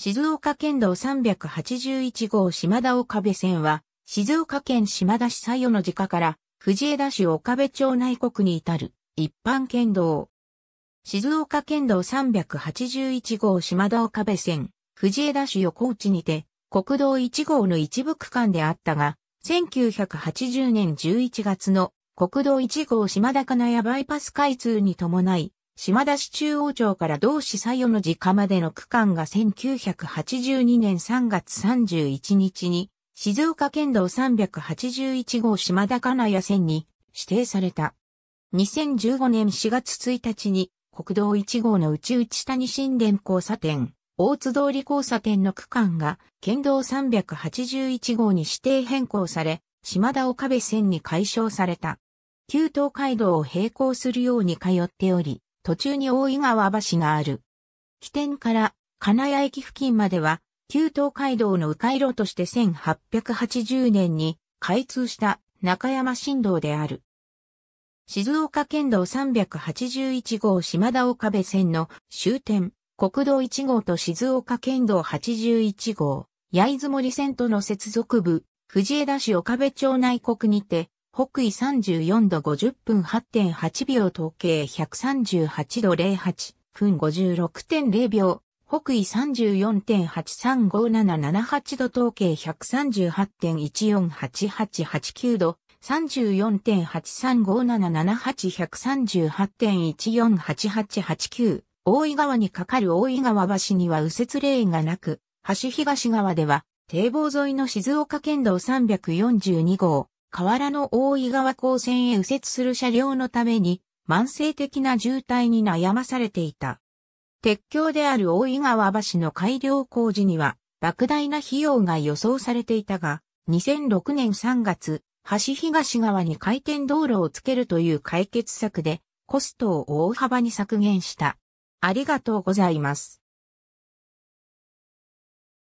静岡県道381号島田岡部線は、静岡県島田市左右の自家から、藤枝市岡部町内国に至る、一般県道。静岡県道381号島田岡部線、藤枝市横内にて、国道1号の一部区間であったが、1980年11月の国道1号島田金谷バイパス開通に伴い、島田市中央町から同市左右の下までの区間が1982年3月31日に、静岡県道381号島田金谷線に指定された。2015年4月1日に、国道1号の内内谷新田交差点、大津通り交差点の区間が、県道381号に指定変更され、島田岡部線に解消された。旧東海道を並行するように通っており、途中に大井川橋がある。起点から金谷駅付近までは、旧東海道の迂回路として1880年に開通した中山新道である。静岡県道381号島田岡部線の終点、国道1号と静岡県道81号、焼津森線との接続部、藤枝市岡部町内国にて、北緯34度50分8.8秒統計138度08分56.0秒、北緯34.835778度統計1 3 8 1 4 8 8 8 9度、3 4 8 3 5 7 7 8 1 3 8 1 4 8 8 8 8 9大井川に架かる大井川橋には右折レーンがなく、橋東側では、堤防沿いの静岡県道342号、河原の大井川高線へ右折する車両のために、慢性的な渋滞に悩まされていた。鉄橋である大井川橋の改良工事には、莫大な費用が予想されていたが、2006年3月、橋東側に回転道路をつけるという解決策で、コストを大幅に削減した。ありがとうございます。